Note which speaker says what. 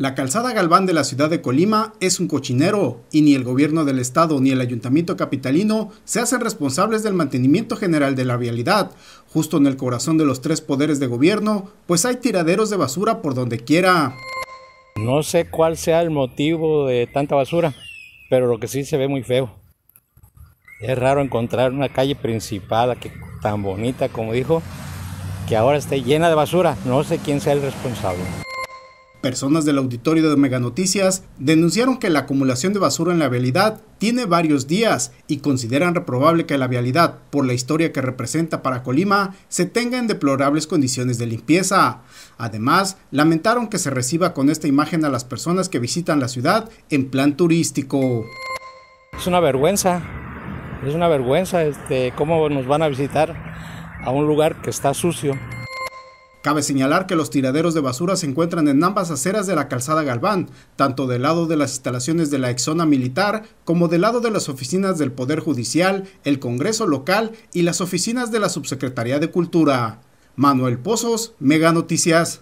Speaker 1: La calzada Galván de la ciudad de Colima es un cochinero y ni el gobierno del estado ni el ayuntamiento capitalino se hacen responsables del mantenimiento general de la vialidad, justo en el corazón de los tres poderes de gobierno, pues hay tiraderos de basura por donde quiera. No sé cuál sea el motivo de tanta basura,
Speaker 2: pero lo que sí se ve muy feo. Es raro encontrar una calle principal tan bonita como dijo, que ahora esté llena de basura. No sé quién sea el responsable.
Speaker 1: Personas del auditorio de Noticias denunciaron que la acumulación de basura en la vialidad tiene varios días y consideran reprobable que la vialidad, por la historia que representa para Colima, se tenga en deplorables condiciones de limpieza. Además, lamentaron que se reciba con esta imagen a las personas que visitan la ciudad en plan turístico. Es una vergüenza,
Speaker 2: es una vergüenza este, cómo nos van a visitar
Speaker 1: a un lugar que está sucio, Cabe señalar que los tiraderos de basura se encuentran en ambas aceras de la calzada Galván, tanto del lado de las instalaciones de la exona militar como del lado de las oficinas del Poder Judicial, el Congreso local y las oficinas de la Subsecretaría de Cultura. Manuel Pozos, Mega Noticias.